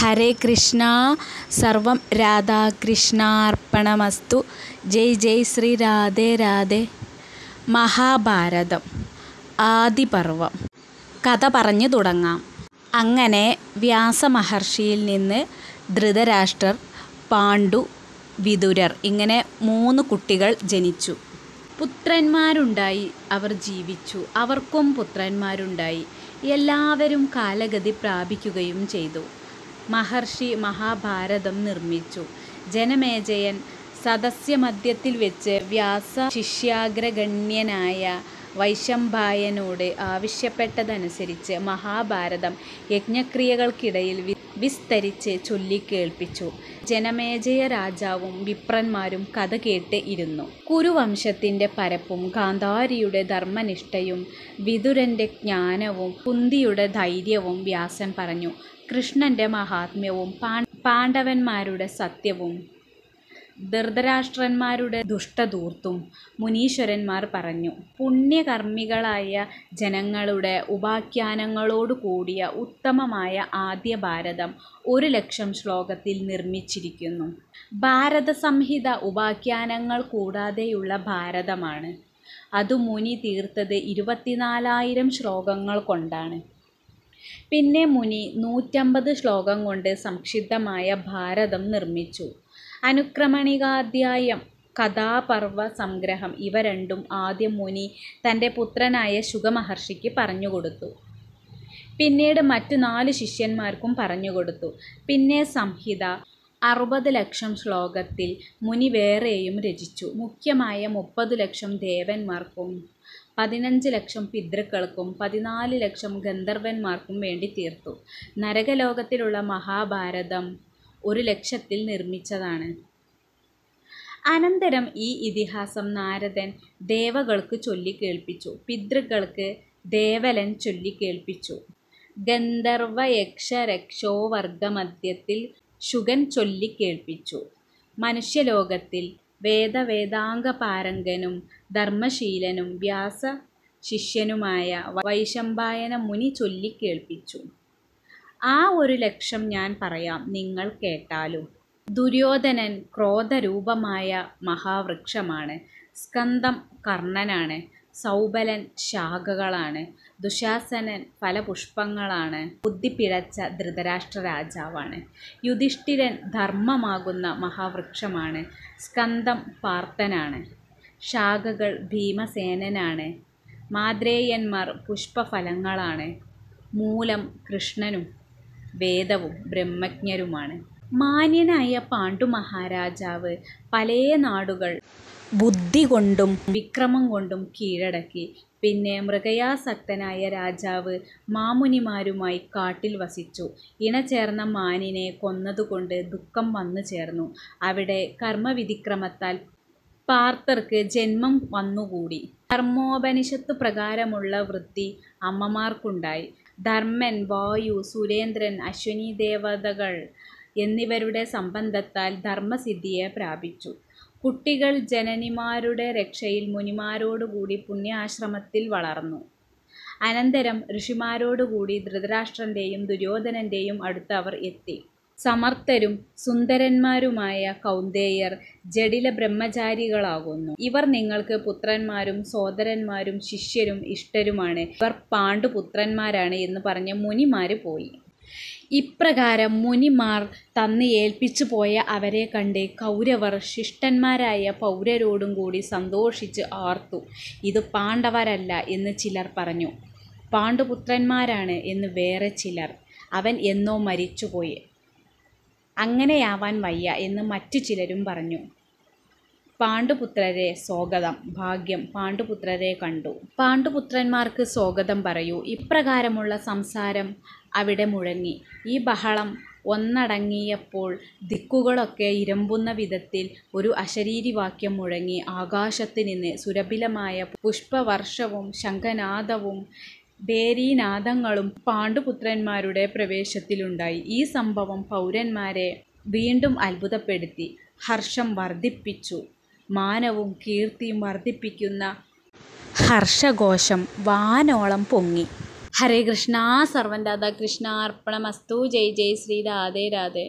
ഹരേ കൃഷ്ണ സർവം രാധാകൃഷ്ണാർപ്പണമസ്തു ജയ് ജയ് ശ്രീ രാധേ രാധേ മഹാഭാരതം ആദിപർവം കഥ പറഞ്ഞു തുടങ്ങാം അങ്ങനെ വ്യാസമഹർഷിയിൽ നിന്ന് ധൃതരാഷ്ട്രർ പാണ്ഡു വിതുരർ ഇങ്ങനെ മൂന്ന് കുട്ടികൾ ജനിച്ചു പുത്രന്മാരുണ്ടായി അവർ ജീവിച്ചു അവർക്കും പുത്രന്മാരുണ്ടായി എല്ലാവരും കാലഗതി പ്രാപിക്കുകയും ചെയ്തു മഹർഷി മഹാഭാരതം നിർമ്മിച്ചു. ജനമേജയൻ സദസ്യമധ്യത്തിൽ വ്യാസ വ്യാസശിഷ്യാഗ്രഗണ്യനായ വൈശംഭായനോട് ആവശ്യപ്പെട്ടതനുസരിച്ച് മഹാഭാരതം യജ്ഞക്രിയകൾക്കിടയിൽ വിസ്തരിച്ച് ചൊല്ലിക്കേൾപ്പിച്ചു ജനമേജയ രാജാവും വിപ്രന്മാരും കഥ കേട്ട് ഇരുന്നു കുരുവംശത്തിൻ്റെ പരപ്പും ഗാന്ധാരിയുടെ ധർമ്മനിഷ്ഠയും വിതുരൻ്റെ ജ്ഞാനവും കുന്തിയുടെ ധൈര്യവും വ്യാസൻ പറഞ്ഞു കൃഷ്ണൻ്റെ മഹാത്മ്യവും പാണ്ഡവന്മാരുടെ സത്യവും ധൃതരാഷ്ട്രന്മാരുടെ ദുഷ്ടതൂർത്തും മുനീശ്വരന്മാർ പറഞ്ഞു പുണ്യകർമ്മികളായ ജനങ്ങളുടെ ഉപാഖ്യാനങ്ങളോടു കൂടിയ ഉത്തമമായ ആദ്യ ഭാരതം ഒരു ലക്ഷം ശ്ലോകത്തിൽ നിർമ്മിച്ചിരിക്കുന്നു ഭാരത സംഹിത ഉപാഖ്യാനങ്ങൾ കൂടാതെയുള്ള ഭാരതമാണ് അത് മുനി തീർത്തത് ഇരുപത്തിനാലായിരം ശ്ലോകങ്ങൾ കൊണ്ടാണ് പിന്നെ മുനി നൂറ്റമ്പത് ശ്ലോകം കൊണ്ട് സംക്ഷിപ്തമായ ഭാരതം നിർമ്മിച്ചു അനുക്രമണികാധ്യായം കഥാപർവ സംഗ്രഹം ഇവ രണ്ടും ആദ്യം മുനി തൻ്റെ പുത്രനായ ശുഗമഹർഷിക്ക് പറഞ്ഞുകൊടുത്തു പിന്നീട് മറ്റു നാല് ശിഷ്യന്മാർക്കും പറഞ്ഞുകൊടുത്തു പിന്നെ സംഹിത അറുപത് ലക്ഷം ശ്ലോകത്തിൽ മുനി വേറെയും രചിച്ചു മുഖ്യമായ മുപ്പത് ലക്ഷം ദേവന്മാർക്കും പതിനഞ്ച് ലക്ഷം പിതൃക്കൾക്കും പതിനാല് ലക്ഷം ഗന്ധർവന്മാർക്കും വേണ്ടി തീർത്തു നരകലോകത്തിലുള്ള മഹാഭാരതം ഒരു ലക്ഷത്തിൽ നിർമ്മിച്ചതാണ് അനന്തരം ഈ ഇതിഹാസം നാരദൻ ദേവകൾക്ക് ചൊല്ലിക്കേൾപ്പിച്ചു പിതൃക്കൾക്ക് ദേവലൻ ചൊല്ലിക്കേൾപ്പിച്ചു ഗന്ധർവ യക്ഷരക്ഷോവർഗമധ്യത്തിൽ ശുഗൻ ചൊല്ലിക്കേൾപ്പിച്ചു മനുഷ്യലോകത്തിൽ വേദവേദാംഗ പാരംഗനും ധർമ്മശീലനും വ്യാസ ശിഷ്യനുമായ വൈശമ്പായന മുനി ചൊല്ലിക്കേൾപ്പിച്ചു ആ ഒരു ലക്ഷ്യം ഞാൻ പറയാം നിങ്ങൾ കേട്ടാലും ദുര്യോധനൻ ക്രോധരൂപമായ മഹാവൃക്ഷമാണ് സ്കന്ദം കർണനാണ് സൗബലൻ ശാഖകളാണ് ദുശാസനൻ ഫലപുഷ്പങ്ങളാണ് ബുദ്ധിപ്പിഴച്ച ധൃതരാഷ്ട്ര രാജാവാണ് യുധിഷ്ഠിരൻ ധർമ്മമാകുന്ന മഹാവൃക്ഷമാണ് സ്കന്ദം പാർത്തനാണ് ശാഖകൾ ഭീമസേനനാണ് മാദ്രേയന്മാർ പുഷ്പഫലങ്ങളാണ് മൂലം കൃഷ്ണനും വേദവും ബ്രഹ്മജ്ഞരുമാണ് മാന്യനായ പാണ്ഡു മഹാരാജാവ് പല നാടുകൾ ബുദ്ധി കൊണ്ടും വിക്രമം കൊണ്ടും കീഴടക്കി പിന്നെ മൃഗയാസക്തനായ രാജാവ് മാമുനിമാരുമായി കാട്ടിൽ വസിച്ചു ഇണചേർന്ന മാനിനെ കൊന്നതുകൊണ്ട് ദുഃഖം വന്നു ചേർന്നു അവിടെ കർമ്മവിധിക്രമത്താൽ പാർത്തർക്ക് ജന്മം വന്നുകൂടി കർമ്മോപനിഷത്തു പ്രകാരമുള്ള വൃത്തി അമ്മമാർക്കുണ്ടായി ധർമ്മൻ വായു സുരേന്ദ്രൻ അശ്വനി ദേവതകൾ എന്നിവരുടെ സംബന്ധത്താൽ ധർമ്മസിദ്ധിയെ പ്രാപിച്ചു കുട്ടികൾ ജനനിമാരുടെ രക്ഷയിൽ മുനിമാരോടുകൂടി പുണ്യാശ്രമത്തിൽ വളർന്നു അനന്തരം ഋഷിമാരോടുകൂടി ധൃതരാഷ്ട്രൻ്റെയും ദുര്യോധനൻ്റെയും അടുത്ത് അവർ എത്തി സമർത്ഥരും സുന്ദരന്മാരുമായ കൗന്ദേയർ ജഡില ബ്രഹ്മചാരികളാകുന്നു ഇവർ നിങ്ങൾക്ക് പുത്രന്മാരും സോദരന്മാരും ശിഷ്യരും ഇഷ്ടരുമാണ് ഇവർ പാണ്ഡുപുത്രന്മാരാണ് എന്ന് പറഞ്ഞ് മുനിമാര് പോയി ഇപ്രകാരം മുനിമാർ തന്ന് ഏൽപ്പിച്ചു പോയ അവരെ കണ്ട് കൗരവർ ശിഷ്ടന്മാരായ പൗരരോടും കൂടി സന്തോഷിച്ച് ആർത്തു ഇത് പാണ്ഡവരല്ല എന്ന് ചിലർ പറഞ്ഞു പാണ്ഡുപുത്രന്മാരാണ് എന്ന് വേറെ ചിലർ അവൻ എന്നോ മരിച്ചുപോയി അങ്ങനെയാവാൻ വയ്യ എന്ന് മറ്റു ചിലരും പറഞ്ഞു പാണ്ഡുപുത്രരെ സ്വാഗതം ഭാഗ്യം പാണ്ഡുപുത്രരെ കണ്ടു പാണ്ഡുപുത്രന്മാർക്ക് സ്വാഗതം പറയൂ ഇപ്രകാരമുള്ള സംസാരം അവിടെ മുഴങ്ങി ഈ ബഹളം ഒന്നടങ്ങിയപ്പോൾ ദിക്കുകളൊക്കെ ഇരമ്പുന്ന വിധത്തിൽ ഒരു അശരീരിവാക്യം മുഴങ്ങി ആകാശത്തിനിന്ന് നിന്ന് സുരഭിലമായ പുഷ്പവർഷവും ശംഖനാദവും ഭേരീനാദങ്ങളും പാണ്ഡുപുത്രന്മാരുടെ പ്രവേശത്തിലുണ്ടായി ഈ സംഭവം പൗരന്മാരെ വീണ്ടും അത്ഭുതപ്പെടുത്തി ഹർഷം വർദ്ധിപ്പിച്ചു മാനവും കീർത്തിയും വർദ്ധിപ്പിക്കുന്ന ഹർഷഘോഷം വാനോളം പൊങ്ങി ഹരേ കൃഷ്ണ സർവൻ രാധാകൃഷ്ണ അർപ്പണമസ്തു ജയ് ജയ് ശ്രീ രാധേ രാധേ